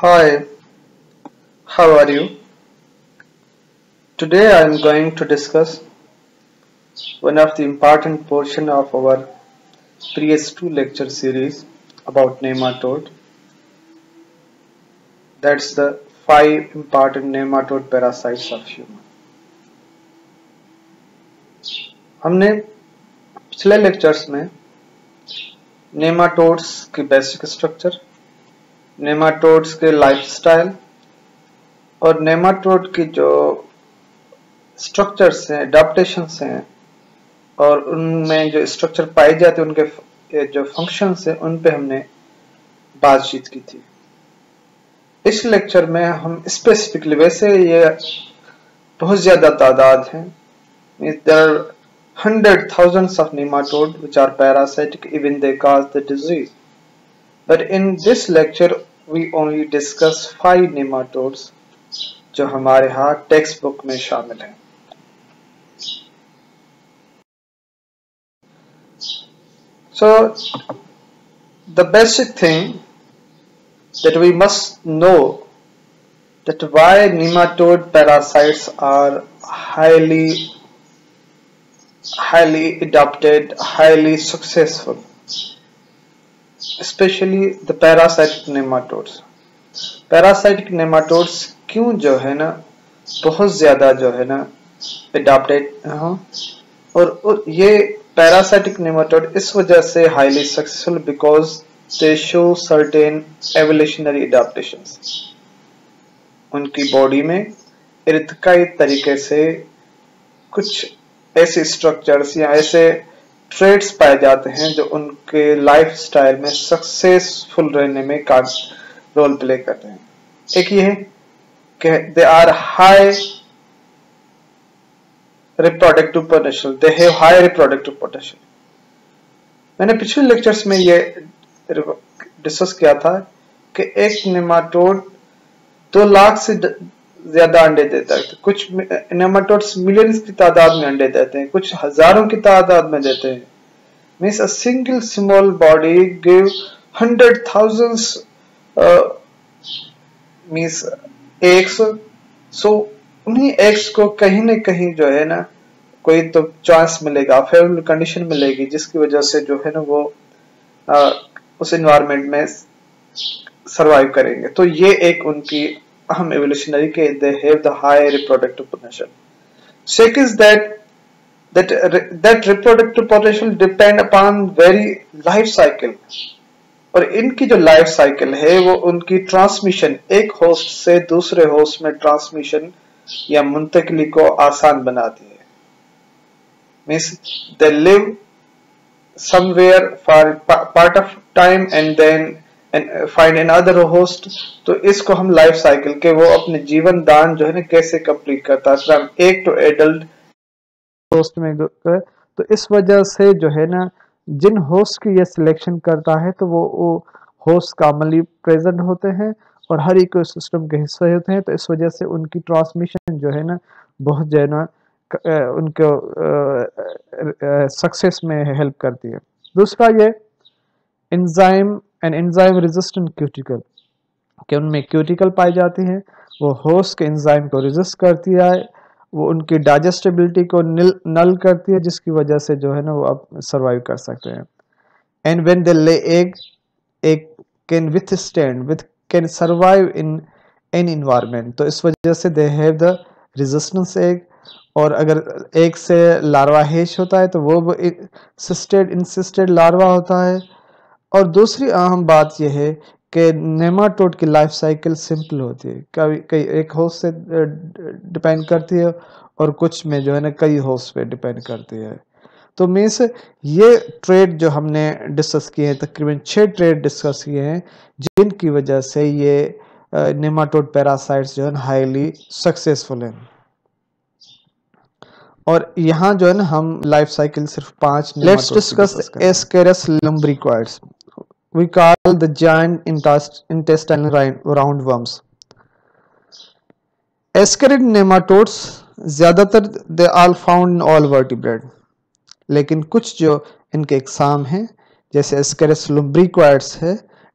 Hi, how are you? Today I am going to discuss one of the important portion of our previous two lecture series about nematode. That's the five important nematode parasites of human. हमने पिछले lectures में nematodes की basic structure nematodes के lifestyle और nematode की जो structures हैं adaptation हैं और उनमें जो स्ट्रक्चर पाए जाते हैं उनके जो फंक्शंस हैं उन पे हमने बातचीत की थी इस लेक्चर में हम स्पेसिफिकली वैसे ये बहुत ज़्यादा तादाद है there hundred thousands of nematode which are parasitic even they cause the disease but in this we only discuss five nematodes जो हमारे यहाँ टेक्स्ट बुक में शामिल हैं so the basic thing that we must know that why nematode parasites are highly highly adopted highly successful specially the parasitic nematodes parasitic nematodes क्यों जो है ना बहुत ज़्यादा जो है ना एडाप्टेड हाँ और, ये पैरासाइटिक नेमाटोड इस वजह से highly successful because they show certain evolutionary adaptations उनकी बॉडी में इर्तकाई तरीके से कुछ ऐसे स्ट्रक्चर्स या ऐसे ट्रेड्स पाए जाते हैं जो उनके लाइफ स्टाइल में सक्सेसफुल रहने में का रोल प्ले करते हैं एक ये है कि they are high reproductive potential they have high reproductive potential मैंने पिछले लेक्चर्स में ये डिस्कस किया था कि एक निमाटोड दो लाख से ज्यादा अंडे देता है कुछ नेमाटोड्स मिलियन की तादाद में अंडे देते हैं कुछ हजारों की तादाद में देते हैं means a single small body give hundred thousands means eggs so उन्हीं एग्स को कहीं ना कहीं जो है ना कोई तो चांस मिलेगा फेवरेबल कंडीशन मिलेगी जिसकी वजह से जो है ना वो आ, uh, उस एनवायरमेंट में सरवाइव करेंगे तो ये एक उनकी um, evolutionary case, they have the higher reproductive potential. Sec is that that uh, that reproductive potential depend upon very life cycle और इनकी जो लाइफ साइकिल है वो उनकी ट्रांसमिशन एक होस्ट से दूसरे होस्ट में ट्रांसमिशन या मुंतकली को आसान बनाती है means they live somewhere for part of time and then find an other host तो इसको हम लाइफ साइकिल के वो अपने जीवन दान जो है ना कैसे कंप्लीट करता है एक तो एडल्ट होस्ट में तो, तो इस वजह से जो है ना जिन होस्ट की ये सिलेक्शन करता है तो वो, वो होस्ट कामली प्रेजेंट होते हैं और हर इको सिस्टम के हिस्से होते हैं तो इस वजह से उनकी ट्रांसमिशन जो है ना बहुत जो है ना उनको सक्सेस में हेल्प करती है दूसरा ये enzyme an enzyme resistant cuticle कि उनमें क्यूटिकल पाई जाती हैं वो होस्ट के एंजाइम को रेजिस्ट करती है वो उनकी डाइजेस्टेबिलिटी को नल नल करती है जिसकी वजह से जो है ना वो आप सर्वाइव कर सकते हैं and when they lay egg egg can withstand with can survive in an environment तो इस वजह से they have the resistance egg और अगर एक से लार्वा हेच होता है तो वो सिस्टेड इंसिस्टेड लार्वा होता है और दूसरी अहम बात यह है कि नेमाटोड की लाइफ साइकिल सिंपल होती है कभी कई एक होस्ट से डिपेंड करती है और कुछ में जो है ना कई होस्ट पे डिपेंड करती है तो मीन्स ये ट्रेड जो हमने डिस्कस किए हैं तकरीबन छः ट्रेड डिस्कस किए हैं जिनकी वजह से ये नेमाटोड पैरासाइट्स जो है ना हाईली सक्सेसफुल हैं और यहाँ जो है ना हम लाइफ साइकिल सिर्फ पांच let's discuss ascaris lumbricoides we call the giant intestinal roundworms. Ascarid nematodes ज़्यादातर they are found in all vertebrate लेकिन कुछ जो इनके एग्जाम हैं जैसे एस्केरस लुम्ब्रिक्वाइड्स है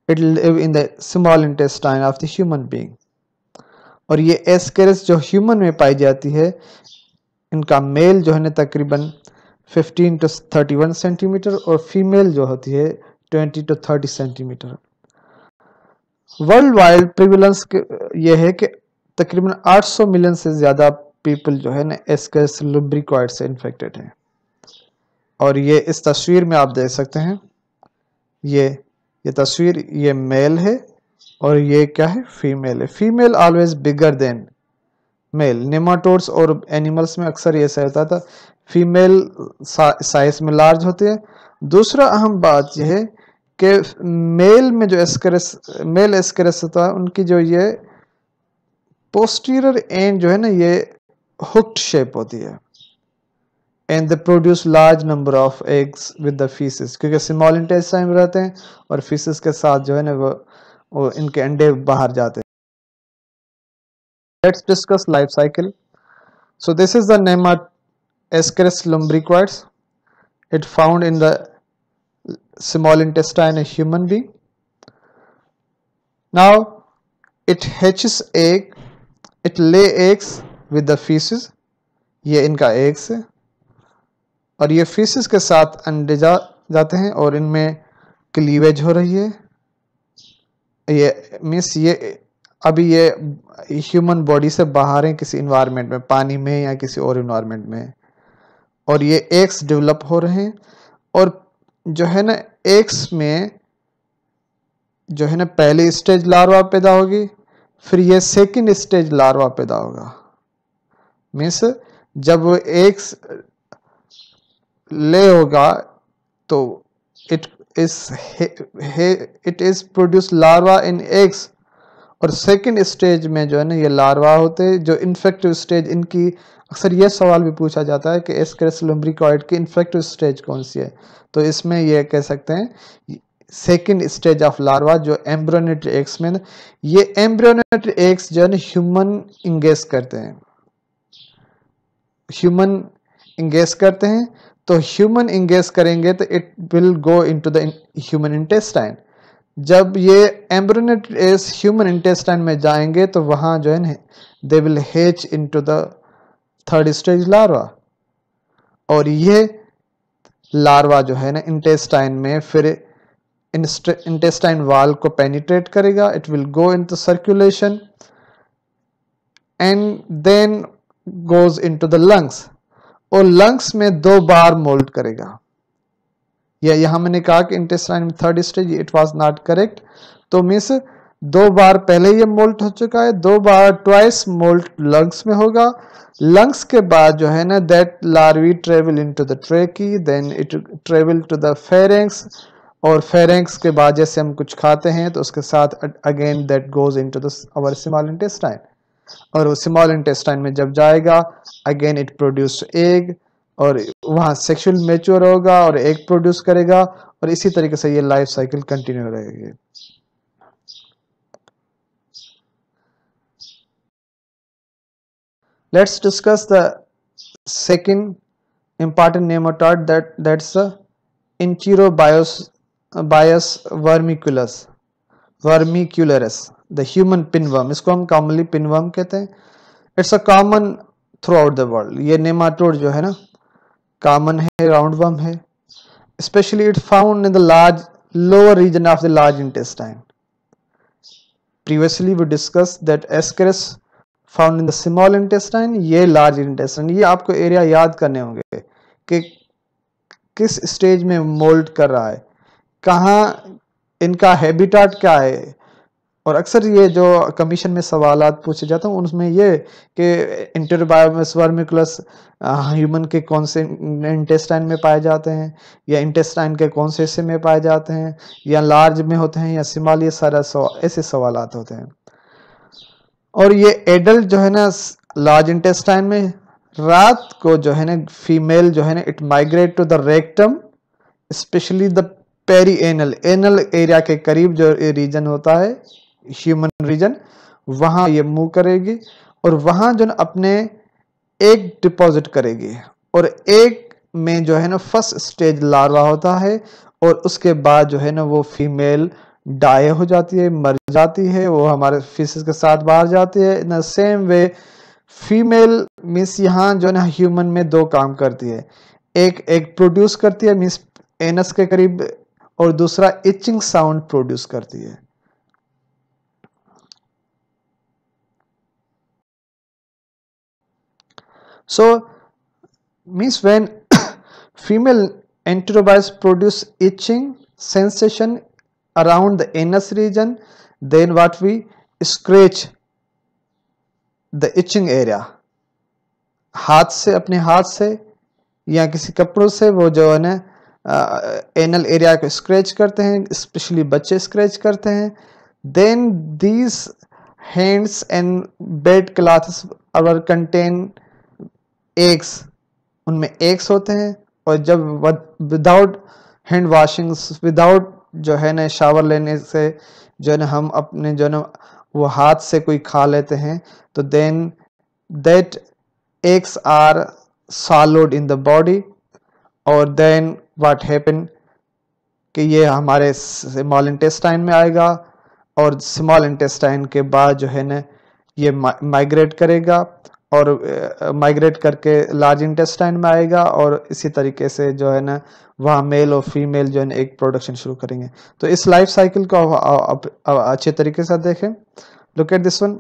it live in the small intestine of the human being और ये एस्केरस जो ह्यूमन में पाई जाती है इनका मेल जो है ना तकरीबन 15 टू 31 सेंटीमीटर और फीमेल जो होती है twenty to thirty centimetre worldwide prevalence ये है कि तकरीबन 800 मिलियन से ज़्यादा पीपल जो है ना एसकेस लुब्रिकॉइड से इन्फेक्टेड हैं और ये इस तस्वीर में आप देख सकते हैं ये ये तस्वीर ये मेल है और ये क्या है फीमेल है female always bigger than male nematodes और एनिमल्स में अक्सर ये ऐसा होता था फीमेल साइज में लार्ज होते हैं दूसरा अहम बात यह है कि मेल में जो एस्करेस मेल एस्करेस है उनकी जो ये पोस्टीरियर एंड जो है ना ये हुक्ड शेप होती है and they produce large number of eggs with the faeces क्योंकि स्मॉल इंटेस्टाइन में रहते हैं और फीसिस के साथ जो है ना वो, वो इनके अंडे बाहर जाते हैं let's discuss life cycle so this is the नेमा ascaris lumbricoides it found in the small intestine in human being. Now it hatches egg, it lay eggs with the feces. ये इनका eggs है और ये feces के साथ अंडे जा जाते हैं और इनमें cleavage हो रही है ये मीन्स ये अभी ये ह्यूमन बॉडी से बाहर हैं किसी इन्वायरमेंट में पानी में या किसी और इन्वायरमेंट में और ये एग्स डेवलप हो रहे हैं और जो है ना एक्स में जो है ना पहली स्टेज लार्वा पैदा होगी फिर ये सेकंड स्टेज लार्वा पैदा होगा मीन्स जब एक्स ले होगा तो it is it is produce larva in eggs और सेकंड स्टेज में जो है ना ये लार्वा होते जो इन्फेक्टिव स्टेज इनकी अक्सर ये सवाल भी पूछा जाता है कि एस्क्रेस लुम्ब्रिकॉइड की इन्फेक्टिव स्टेज कौन सी है तो इसमें यह कह सकते हैं सेकेंड स्टेज ऑफ लार्वा जो एम्ब्रोनेट्री एग्स में ये एम्ब्रोनेट एग्स जो है ह्यूमन इंगेज करते हैं ह्यूमन इंगेज करते हैं तो ह्यूमन इंगेज करेंगे तो it will go into the human intestine जब ये एम्ब्रोनेट्री एग्स ह्यूमन इंटेस्टाइन में जाएंगे तो वहाँ जो है ना they will hatch in the third stage larva और ये लार्वा जो है ना इंटेस्टाइन में फिर इंटेस्टाइन वाल को पेनिट्रेट करेगा it will go into circulation and then goes into the lungs और लंग्स में दो बार मोल्ड करेगा या यहां मैंने कहा कि इंटेस्टाइन में third stage it was not correct तो मीन्स दो बार पहले ये मोल्ट हो चुका है दो बार ट्वाइस मोल्ट लंग्स में होगा लंग्स के बाद जो है ना that larvae travel into the trachea then it travel to the pharynx और फेरेंक्स के बाद जैसे हम कुछ खाते हैं तो उसके साथ again that goes into the small intestine और वो स्मॉल इंटेस्टाइन में जब जाएगा अगेन इट प्रोड्यूस एग और वहाँ सेक्शुअल मेच्योर होगा और एग प्रोड्यूस करेगा और इसी तरीके से ये लाइफ साइकिल कंटिन्यू रहेगी let's discuss the second important nematode that that's the enterobius bias vermiculus vermicularis the human pinworm isko hum commonly pinworm kehte hain it's a common throughout the world ye nematode jo hai na common hai roundworm hai especially it found in the large lower region of the large intestine previously we discussed that ascaris found in the small intestine ये large intestine ये आपको area याद करने होंगे कि किस stage में mould कर रहा है कहाँ इनका हैबिटाट क्या है और अक्सर ये जो कमीशन में सवाल पूछे जाते हैं उनमें ये कि इंटरबायोमस वर्मिकुलस ह्यूमन के कौन से इंटेस्टाइन में पाए जाते हैं या इंटेस्टाइन के कौन से हिस्से में पाए जाते हैं या लार्ज में होते हैं या सिमाल ये सारा ऐसे सवाल होते हैं और ये एडल्ट जो है ना लार्ज इंटेस्टाइन में रात को जो है ना फीमेल जो है ना it migrate to the rectum specially the perianal anal area के करीब जो रीजन होता है ह्यूमन रीजन वहाँ ये मूव करेगी और वहाँ जो ना अपने एक डिपॉजिट करेगी और एक में जो है ना फर्स्ट स्टेज लार्वा होता है और उसके बाद जो है ना वो फीमेल डाई हो जाती है मर जाती है वो हमारे फीसिस के साथ बाहर जाती है in the same way female means यहाँ जो ना ह्यूमन में दो काम करती है एक एक प्रोड्यूस करती है मीन्स एनस के करीब और दूसरा इचिंग साउंड प्रोड्यूस करती है so means when female enterobites produce itching sensation around the anus region then what we scratch the itching area हाथ से अपने हाथ से या किसी कपड़ों से वो जो है ना एनल एरिया को स्क्रैच करते हैं स्पेशली बच्चे स्क्रैच करते हैं then these hands and bed clothes our contain eggs उनमें एग्स होते हैं और जब विदाउट हैंड वॉशिंग्स विदाउट जो है ना शावर लेने से जो है ना हम अपने जो है ना वो हाथ से कोई खा लेते हैं तो then that eggs are swallowed in the body और देन वाट हैपन कि ये हमारे स्मॉल इंटेस्टाइन में आएगा और स्मॉल इंटेस्टाइन के बाद जो है ना ये माइग्रेट करेगा और माइग्रेट करके लार्ज इंटेस्टाइन में आएगा और इसी तरीके से जो है ना वहाँ मेल और फीमेल जो है ना एक प्रोडक्शन शुरू करेंगे तो इस लाइफ साइकिल को आप अच्छे तरीके से देखें look at this one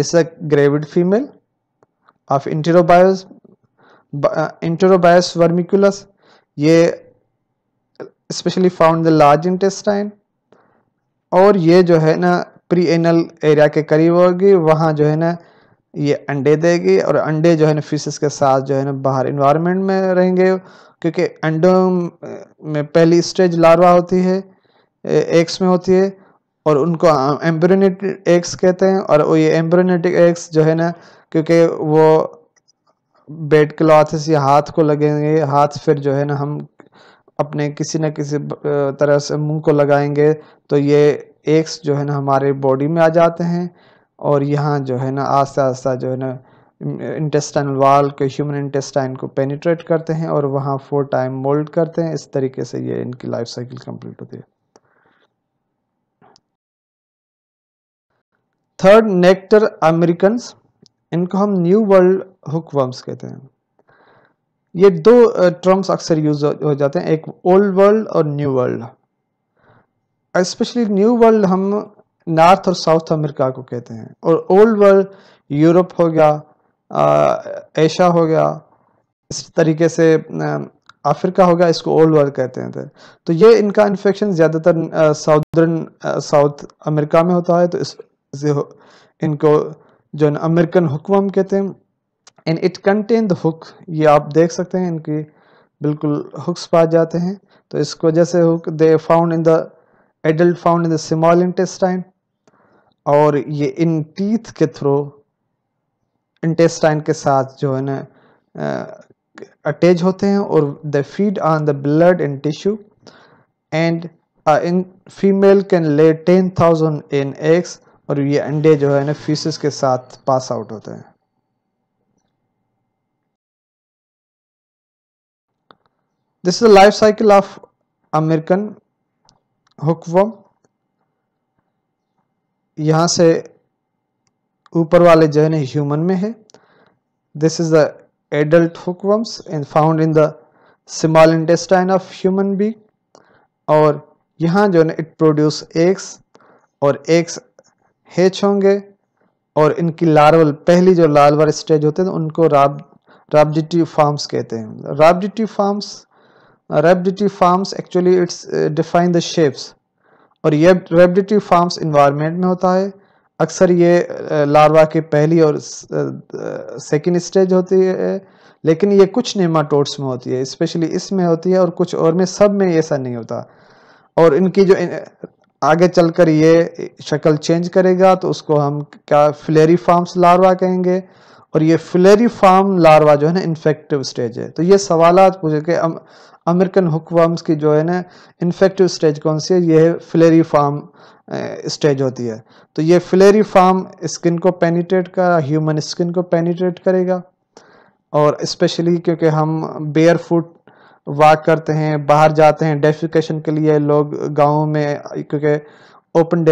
this a gravid female of enterobius enterobius vermicularis ये specially found the large intestine और ये जो है ना प्री एनल एरिया के करीब होगी वहाँ जो है ना ये अंडे देगी और अंडे जो है ना फिशेस के साथ जो है ना बाहर इन्वायरमेंट में रहेंगे क्योंकि अंडों में पहली स्टेज लार्वा होती है एग्स में होती है और उनको एम्ब्रोनेटिक एग्स कहते हैं और वो ये एम्ब्रोनेटिक एग्स जो है ना क्योंकि वो बेड क्लॉथ या हाथ को लगेंगे हाथ फिर जो है ना हम अपने किसी न किसी तरह से मुंह को लगाएंगे तो ये एग्स जो है ना हमारे बॉडी में आ जाते हैं और यहाँ जो है ना आस्ता आस्ता जो है ना इंटेस्टाइन वाल के ह्यूमन इंटेस्टाइन को पेनिट्रेट करते हैं और वहाँ फोर टाइम मोल्ड करते हैं इस तरीके से ये इनकी लाइफ साइकिल कंप्लीट होती है थर्ड नेक्टर अमेरिकन इनको हम न्यू वर्ल्ड हुकवर्म्स कहते हैं ये दो टर्म्स अक्सर यूज हो जाते हैं एक ओल्ड वर्ल्ड और new world specially new world हम नॉर्थ और साउथ अमेरिका को कहते हैं और ओल्ड वर्ल्ड यूरोप हो गया एशिया हो गया इस तरीके से अफ्रीका हो गया इसको ओल्ड वर्ल्ड कहते हैं तो ये इनका इन्फेक्शन ज़्यादातर साउदर्न साउथ अमेरिका में होता है तो इस इनको जो अमेरिकन हुक्म हम कहते हैं and it contain the hook ये आप देख सकते हैं इनकी बिल्कुल हुक्स पा जाते हैं तो इस वजह से hook they found in the adult found in the small intestine और ये इन टीथ के थ्रू इंटेस्टाइन के साथ जो है ना अटैच होते हैं और the feed on the blood and tissue and in female can lay ten thousand in eggs और ये अंडे जो है ना फीसिस के साथ पास आउट होते हैं this is the life cycle of American hookworm यहाँ से ऊपर वाले जो है ना ह्यूमन में है this is the adult hookworms in found in the small intestine of human be और यहाँ जो है ना इट प्रोड्यूस एग्स और एग्स हेच होंगे और इनकी लार्वल पहली जो लार्वल स्टेज होते हैं उनको राब राबडिटिव फार्म्स कहते हैं rhabditiform forms rhabditiform forms actually it's define the shapes और ये रेबडिटी फार्म्स इन्वायरमेंट में होता है अक्सर ये लार्वा की पहली और सेकेंड स्टेज होती है लेकिन ये कुछ नेमाटोड्स में होती है स्पेशली इसमें होती है और कुछ और में सब में ऐसा नहीं होता और इनकी जो आगे चलकर ये शक्ल चेंज करेगा तो उसको हम क्या फ्लेरी फार्म्स लार्वा कहेंगे और ये फिलेरी फार्म लार्वा जो है ना इन्फेक्टिव स्टेज है तो ये सवाल पूछे कि अमेरिकन हुक्वर्म्स की जो है ना इन्फेक्टिव स्टेज कौन सी है ये फिलेरी फार्म स्टेज होती है तो ये फिलेरी फार्म स्किन को पेनिट्रेट कर ह्यूमन स्किन को पेनिट्रेट करेगा और इस्पेशली क्योंकि हम बेयर फूट वॉक करते हैं बाहर जाते हैं डेफिकेशन के लिए लोग गाँव में क्योंकि ओपन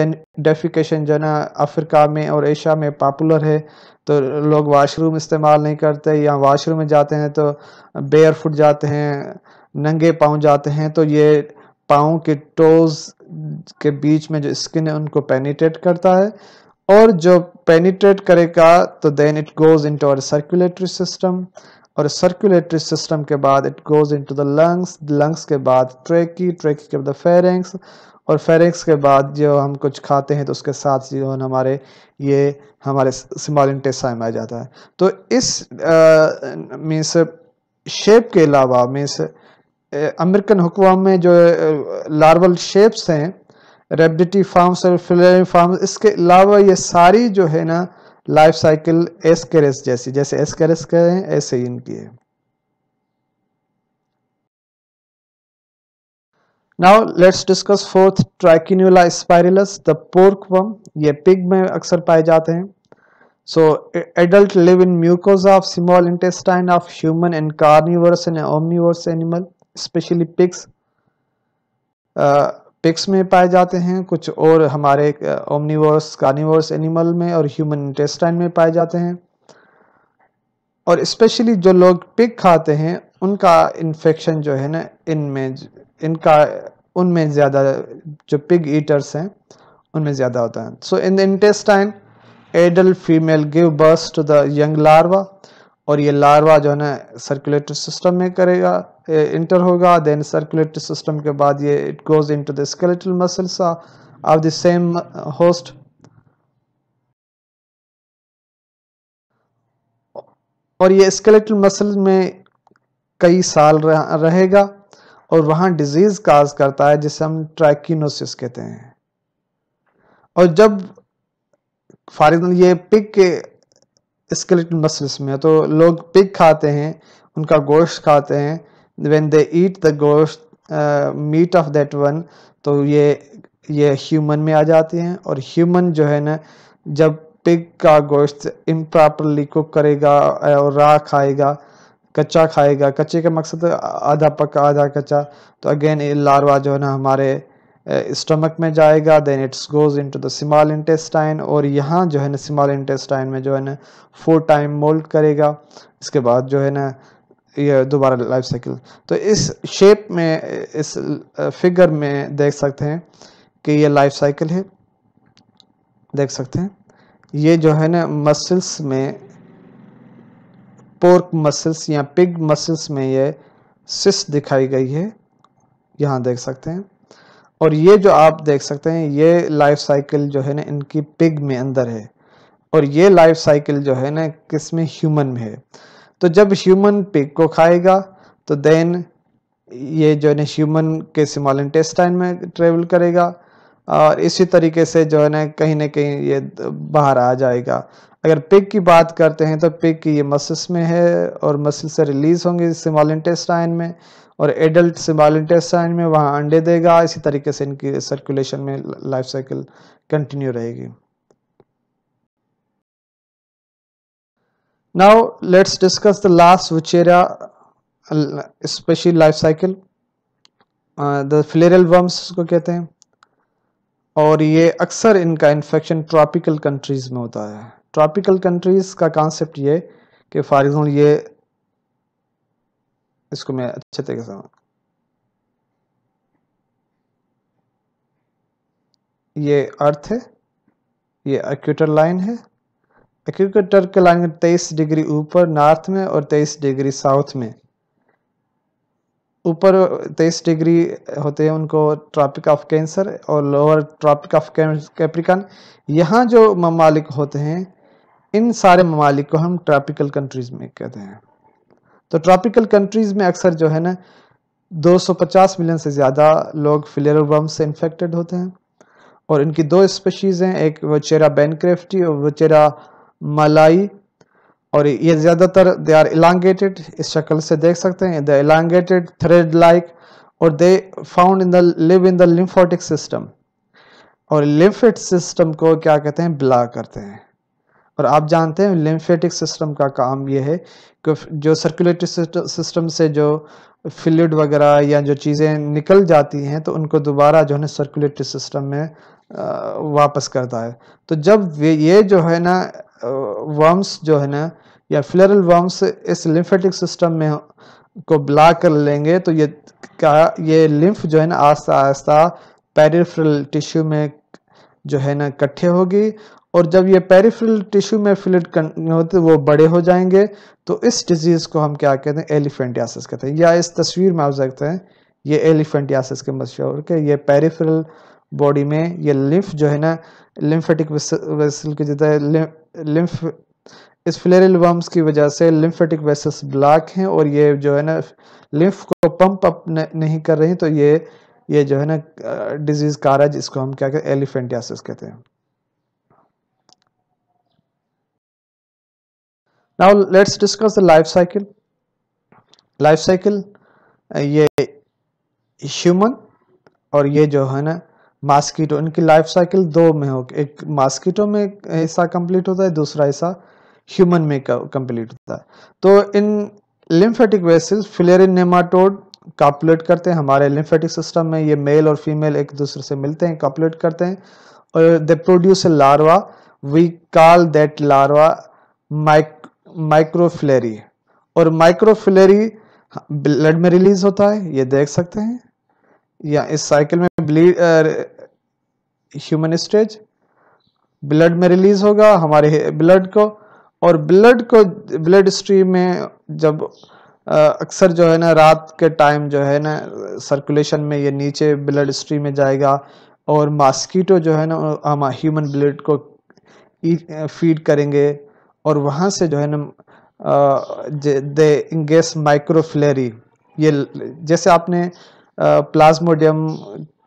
डेफिकेशन जो ना अफ्रीका में और एशिया में पॉपुलर है तो लोग वाशरूम इस्तेमाल नहीं करते या वाशरूम में जाते हैं तो बेयर फुट जाते हैं नंगे पाँव जाते हैं तो ये पाँव के टोज के बीच में जो स्किन है उनको पेनिट्रेट करता है और जो पेनिट्रेट करेगा तो then it goes into our circulatory system और सर्कुलेटरी सिस्टम के बाद it goes into the lungs lungs के बाद ट्रेकी ट्रेकी के बाद फेरेंग्स और फेरिक्स के बाद जो हम कुछ खाते हैं तो उसके साथ जो हमारे ये हमारे स्मॉल इंटेसाइम आ जाता है तो इस मीन्स शेप के अलावा मीन्स अमेरिकन हुकुम में जो लार्वल शेप्स हैं रेबडिटी फार्म्स और फिलरी फार्म्स इसके अलावा ये सारी जो है ना लाइफ साइकिल एस जैसी जैसे एस के करें ऐसे ही इनकी है now let's discuss fourth trichinella spiralis the pork worm ये पिग में अक्सर पाए जाते हैं so adult live in mucosa of small intestine of human and carnivores and omnivores animal specially pigs pigs में पाए जाते हैं कुछ और हमारे ओमनिवर्स कार्निवर्स एनिमल में और ह्यूमन इंटेस्टाइन में पाए जाते हैं और स्पेशली जो लोग पिग खाते हैं उनका इन्फेक्शन जो है ना इनमें इनका उनमें ज़्यादा जो पिग ईटर्स हैं उनमें ज़्यादा होता है so in the intestine adult female give birth to the young larva और ये लार्वा जो है ना सर्कुलेटरी सिस्टम में करेगा इंटर होगा देन सर्कुलेटरी सिस्टम के बाद ये it goes into the skeletal muscles of the same host और ये स्केलेटल मसल में कई साल रहेगा और वहाँ डिजीज़ काज करता है जिसे हम ट्राइकिनोसिस कहते हैं और जब फॉर ये पिक के स्केलेटल मसल्स में तो लोग पिक खाते हैं उनका गोश्त खाते हैं वेन दे ईट द गोश्त मीट ऑफ दैट वन तो ये ये ह्यूमन में आ जाती हैं और ह्यूमन जो है ना जब पिक का गोश्त इम्प्रॉपरली कुक करेगा uh, और रा खाएगा कच्चा खाएगा कच्चे का मकसद आधा पक्का आधा कच्चा तो अगेन ये लार्वा जो है ना हमारे स्टमक में जाएगा then it's goes into the small intestine और यहाँ जो है ना सिमाल इंटेस्टाइन में जो है ना फोर टाइम मोल्ड करेगा इसके बाद जो है ना ये दोबारा लाइफ साइकिल तो इस शेप में इस फिगर में देख सकते हैं कि ये लाइफ साइकिल है देख सकते हैं ये जो है ना मसल्स में पोर्क मसल्स या पिग मसल्स में ये सिस दिखाई गई है यहाँ देख सकते हैं और ये जो आप देख सकते हैं ये लाइफ साइकिल जो है ना इनकी पिग में अंदर है और ये लाइफ साइकिल जो है ना किस में ह्यूमन में है तो जब ह्यूमन पिग को खाएगा तो देन ये जो है ना ह्यूमन के सिमाल इंटेस्टाइन में ट्रेवल करेगा और इसी तरीके से जो है ना कहीं ना कहीं ये बाहर आ जाएगा अगर पिक की बात करते हैं तो पिक ये मसल्स में है और मसल से रिलीज होंगे सिमालेंटेस्टाइन में और एडल्ट सिमालेंटेस्टाइन में वहाँ अंडे देगा इसी तरीके से इनकी सर्कुलेशन में लाइफ साइकिल कंटिन्यू रहेगी now let's discuss the last viscera special life cycle the filarial worms को कहते हैं और ये अक्सर इनका इन्फेक्शन ट्रॉपिकल कंट्रीज़ में होता है ट्रॉपिकल कंट्रीज़ का कॉन्सेप्ट ये कि फॉर एग्ज़ाम्पल ये इसको मैं अच्छे तरीके से ये अर्थ है ये एक्यूटर लाइन है एक्यूटर के लाइन तेईस डिग्री ऊपर नॉर्थ में और तेईस डिग्री साउथ में ऊपर तेईस डिग्री होते हैं उनको ट्रॉपिक ऑफ कैंसर और लोअर ट्रॉपिक ऑफ कैप्रिकन यहाँ जो ममालिक होते हैं इन सारे ममालिक को हम ट्रॉपिकल कंट्रीज़ में कहते हैं तो ट्रॉपिकल कंट्रीज़ में अक्सर जो है ना 250 मिलियन से ज़्यादा लोग फ्लेरोवर्म से इन्फेक्टेड होते हैं और इनकी दो स्पेशीज़ हैं एक वचेरा बैनक्रेफ्टी और वचेरा मलाई और ये ज़्यादातर दे आर इलांगेटेड इस शक्ल से देख सकते हैं दे इलांगेटेड थ्रेड लाइक और they found in the live in the lymphatic system और लिम्फेट सिस्टम को क्या कहते हैं ब्ला करते हैं और आप जानते हैं लिम्फेटिक सिस्टम का काम ये है कि जो सर्कुलेटरी सिस्टम से जो फ्लूड वगैरह या जो चीज़ें निकल जाती हैं तो उनको दोबारा जो है सर्कुलेटरी सिस्टम में वापस करता है तो जब ये जो है ना वर्म्स जो है ना या फ्लरल वर्म्स इस लिम्फेटिक सिस्टम में को ब्ला कर लेंगे तो ये का ये लिम्फ जो है ना आस्ता आस्ता पेरिफ्रल टिश्यू में जो है ना इकट्ठे होगी और जब ये पेरीफ्रल टिश्यू में फिलिट होते वो बड़े हो जाएंगे तो इस डिजीज़ को हम क्या कहते हैं एलिफेंटियासिस कहते हैं या इस तस्वीर में आप देखते हैं ये एलिफेंटियासिस के मशहूर के ये पेरीफ्रल बॉडी में ये लिम्फ जो है ना लिम्फेटिक वेसल की जितना लिम्फ इस फ्लेरल वर्म्स की वजह से लिम्फेटिक वेसल्स ब्लॉक हैं और ये जो है ना लिम्फ को पंप अप नहीं कर रही तो ये ये जो है ना डिजीज़ कारज इसको हम क्या कहते हैं एलिफेंटियासिस कहते हैं now let's discuss the life cycle life cycle uh, ये ह्यूमन और ये जो है ना मास्कीटो इनकी लाइफ साइकिल दो में हो एक मास्कीटो में हिस्सा कंप्लीट होता है दूसरा हिस्सा ह्यूमन में कंप्लीट होता है तो in lymphatic vessels filarial nematode copulate करते हैं हमारे लिम्फेटिक सिस्टम में ये मेल और फीमेल एक दूसरे से मिलते हैं कॉपुलेट करते हैं और they produce a larva we call that larva mic microfilariae और माइक्रोफिलेरी ब्लड में रिलीज होता है ये देख सकते हैं या इस साइकिल में ब्लीड ह्यूमन स्टेज ब्लड में रिलीज होगा हमारे ब्लड को और ब्लड को ब्लड स्ट्रीम में जब अक्सर जो है ना रात के टाइम जो है ना सर्कुलेशन में ये नीचे ब्लड स्ट्रीम में जाएगा और मास्कीटो जो है ना हम ह्यूमन ब्लड को फीड करेंगे और वहाँ से जो है ना दे गैस माइक्रोफ्लेरी ये जैसे आपने प्लाज्मोडियम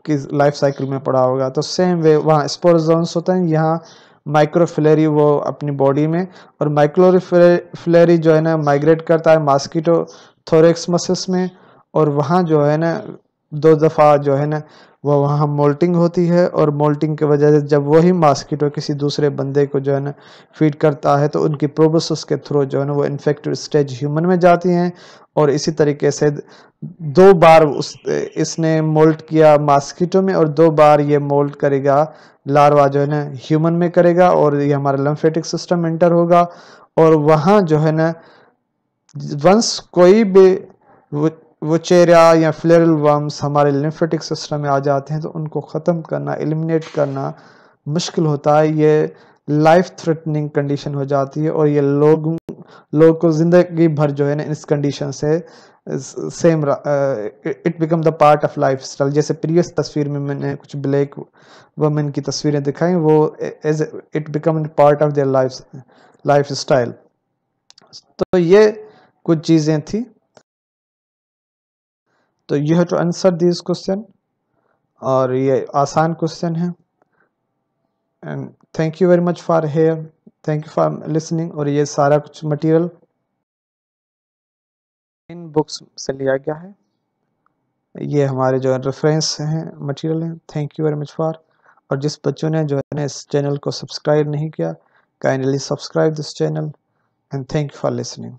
की लाइफ साइकिल में पढ़ा होगा तो सेम वे वहाँ स्पोरजोन्स होते हैं यहाँ माइक्रोफ्लेरी वो अपनी बॉडी में और माइक्रोफ्लेरी जो है ना माइग्रेट करता है मास्किटो थोरेक्स मसल्स में और वहाँ जो है ना दो दफ़ा जो है ना वो वहाँ मोल्टिंग होती है और मोल्टिंग की वजह से जब वही मास्किटो किसी दूसरे बंदे को जो है ना फीड करता है तो उनकी प्रोबोसिस के थ्रू जो है ना वो इन्फेक्टिव स्टेज ह्यूमन में जाती हैं और इसी तरीके से दो बार उस इसने मोल्ट किया मास्किटो में और दो बार ये मोल्ट करेगा लार्वा जो है ना ह्यूमन में करेगा और ये हमारा लम्फेटिक सिस्टम इंटर होगा और वहाँ जो है ना वंस कोई भी वो चेरा या फ्लेरल वर्म्स हमारे लिम्फेटिक सिस्टम में आ जाते हैं तो उनको ख़त्म करना एलिमिनेट करना मुश्किल होता है ये लाइफ थ्रेटनिंग कंडीशन हो जाती है और ये लोग लोग को ज़िंदगी भर जो है ना इस कंडीशन से same it become the part of lifestyle जैसे प्रीवियस तस्वीर में मैंने कुछ ब्लैक वमेन की तस्वीरें दिखाई वो as it become part of their life lifestyle तो ये कुछ चीज़ें थी तो you have to answer this question और ये आसान क्वेश्चन है and thank you very much for here thank you for listening और ये सारा कुछ मटेरियल इन बुक्स से लिया गया है ये हमारे जो रेफरेंस हैं मटेरियल हैं thank you very much for और जिस बच्चों ने जो है ना इस चैनल को सब्सक्राइब नहीं किया kindly subscribe this channel and thank you for listening